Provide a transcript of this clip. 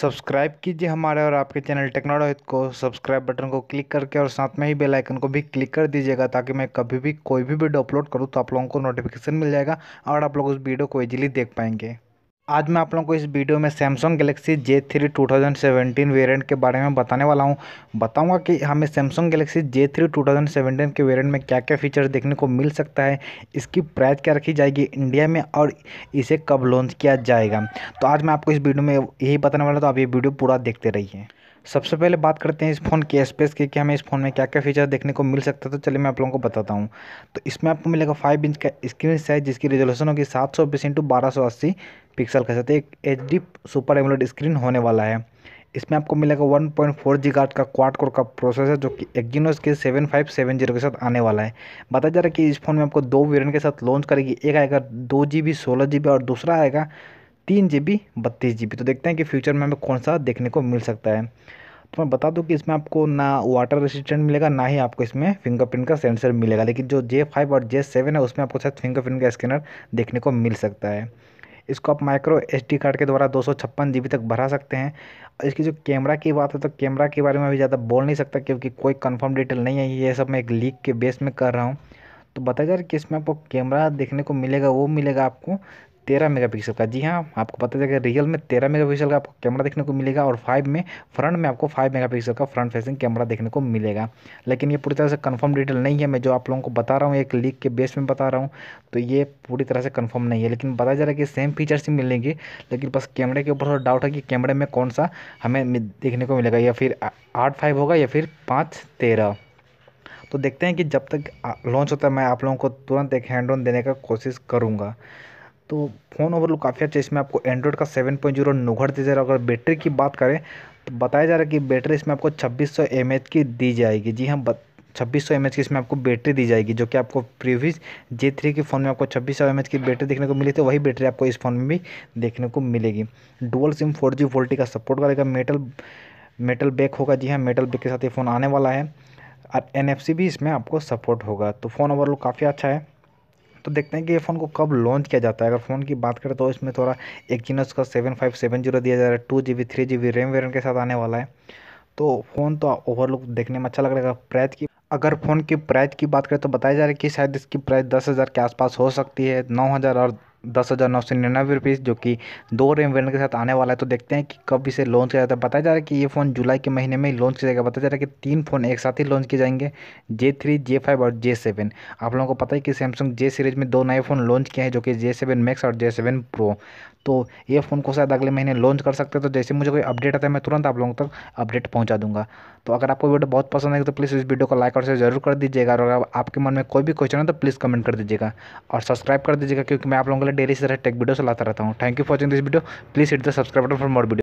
subscribe कीजिए हमारे और आपके चैनल टेक्नोलॉजी को सब्सक्राइब बटन को क्लिक करके और साथ में ही बेल आइकन को भी क्लिक कर दीजिएगा ताकि मैं कभी भी कोई भी वीडियो अपलोड करूँ तो आप लोगों को नोटिफिकेशन मिल जाएगा और आप लोग उस वीडियो को ईजिली देख पाएंगे आज मैं आप लोगों को इस वीडियो में Samsung Galaxy J three two thousand seventeen variant के बारे में बताने वाला हूँ बताऊँगा कि हमें Samsung Galaxy J three two thousand seventeen के वेरियंट में क्या क्या फीचर्स देखने को मिल सकता है इसकी प्राइस क्या रखी जाएगी इंडिया में और इसे कब लॉन्च किया जाएगा तो आज मैं आपको इस वीडियो में यही बताने वाला तो आप ये वीडियो पूरा देखते रहिए सबसे पहले बात करते हैं इस फ़ोन के स्पेस की कि हमें इस फ़ोन में क्या क्या फीचर देखने को मिल सकता है तो चलिए मैं आप लोगों को बताता हूँ तो इसमें आपको मिलेगा फाइव इंच का स्क्रीन साइज जिसकी रिजोल्यूशन होगी सात सौ बीस इंटू बारह सौ अस्सी पिक्सल के साथ एक H D super AMOLED screen होने वाला है इसमें आपको मिलेगा 1.4 पॉइंट फोर जी गार्ड का क्वाड कोर का प्रोसेसर जो कि एक्जीनोस के सेवन फाइव सेवन जीरो के साथ आने वाला है बताया जा रहा है कि इस फ़ोन में आपको दो वेरिएंट के साथ लॉन्च करेगी एक आएगा दो जी बी सोलह जी बी और दूसरा आएगा तीन जी बी बत्तीस जी बी तो देखते हैं कि फ्यूचर में हमें कौन सा देखने को मिल सकता है तो मैं बता दूं कि इसमें आपको ना वाटर रेसिस्टेंट मिलेगा ना ही आपको इसमें फिंगरप्रिंट का सेंसर मिलेगा लेकिन जो जे फाइव और जे सेवन है उसमें आपको शायद फिंगरप्रिंट का स्कैनर देखने को मिल सकता है इसको आप माइक्रो एस कार्ड के द्वारा दो सौ तक भरा सकते हैं इसकी जो कैमरा की बात है तो कैमरा के बारे में अभी ज़्यादा बोल नहीं सकता क्योंकि कोई कन्फर्म डिटेल नहीं है ये सब मैं एक लीक के बेस में कर रहा हूँ तो बताया जा रहा है कि इसमें आपको कैमरा देखने को मिलेगा वो मिलेगा आपको तेरह मेगापिक्सल का जी हाँ आपको पता चलेगा रियल में तेरह मेगापिक्सल का आपको कैमरा देखने को मिलेगा और फाइव में फ्रंट में आपको फाइव मेगापिक्सल का फ्रंट फेसिंग कैमरा देखने को मिलेगा लेकिन ये पूरी तरह से कंफर्म डिटेल नहीं है मैं जो आप लोगों को बता रहा हूँ एक लीक के बेस में बता रहा हूँ तो ये पूरी तरह से कन्फर्म नहीं है लेकिन बताया जा रहा है कि सेम फीचर्स ही मिलेंगे लेकिन बस कैमरे के ऊपर थोड़ा डाउट है कि कैमरे में कौन सा हमें देखने को मिलेगा या फिर आठ फाइव होगा या फिर पाँच तेरह तो देखते हैं कि जब तक लॉन्च होता है मैं आप लोगों को तुरंत एक हैंड ऑन देने का कोशिश करूँगा तो फ़ोन ओवरऑल काफ़ी अच्छा इसमें आपको एंड्रॉयड का सेवन पॉइंट जीरो नुघड़ दी जा रहा है अगर बैटरी की बात करें तो बताया जा रहा है कि बैटरी इसमें आपको छब्बीस सौ एम एच की दी जाएगी जी हाँ छब्बीस सौ एम एच की इसमें आपको बैटरी दी जाएगी जो कि आपको प्रीवियस जे थ्री के फ़ोन में आपको छब्बीस सौ एम एच की बैटरी देखने को मिली थी वही बैटरी आपको इस फ़ोन में भी देखने को मिलेगी dual SIM four G VoLTE का सपोर्ट करेगा मेटल मेटल बैक होगा जी हाँ मेटल बैक के साथ ये फ़ोन आने वाला है और एन भी इसमें आपको सपोर्ट होगा तो फ़ोन ओवरऑल काफ़ी अच्छा है तो देखते हैं कि ये फ़ोन को कब लॉन्च किया जाता है अगर फ़ोन की बात करें तो इसमें थोड़ा एक जीनस का सेवन फाइव सेवन जीरो दिया जा रहा है two G B three G B RAM variant के साथ आने वाला है तो फ़ोन तो ओवरलुक देखने में अच्छा लग रहा है प्राइस की अगर फ़ोन की प्राइस की बात करें तो बताया जा रहा है कि शायद इसकी प्राइस दस हज़ार के आसपास हो सकती है नौ हज़ार और दस हज़ार नौ सौ निन्यानवे रुपीज़ जो कि दो रेम वेरियंट के साथ आने वाला है तो देखते हैं कि कब इसे लॉन्च किया जाता है बताया जा रहा है कि ये फ़ोन जुलाई के महीने में ही लॉन्च किया जाएगा बताया जा रहा है कि तीन फ़ोन एक साथ ही लॉन्च किए जाएंगे जे थ्री जे फाइव और जे सेवन आप लोगों को पता है कि सैमसंग जे सीरीज़ में दो नए फ़ोन लॉन्च किए हैं जो कि जे सेवन मैक्स और जे सेवन प्रो तो ये फ़ोन को शायद अगले महीने लॉन्च कर सकते हैं तो जैसे मुझे कोई अपडेट आता है मैं तुरंत आप लोगों तक अपडेट पहुंचा दूँगा तो अगर आपको वीडियो बहुत पसंद आएगी तो प्लीज़ इस वीडियो को लाइक और शेयर जरूर कर दीजिएगा और अगर आपके मन में कोई भी क्वेश्चन है तो प्लीज़ कमेंट कर दीजिएगा और सब्सक्राइब कर दीजिएगा क्योंकि मैं आप लोगों के डेली इस तरह टेक वीडियो लाता रहता हूँ thank you for watching this video please hit the subscribe button for more video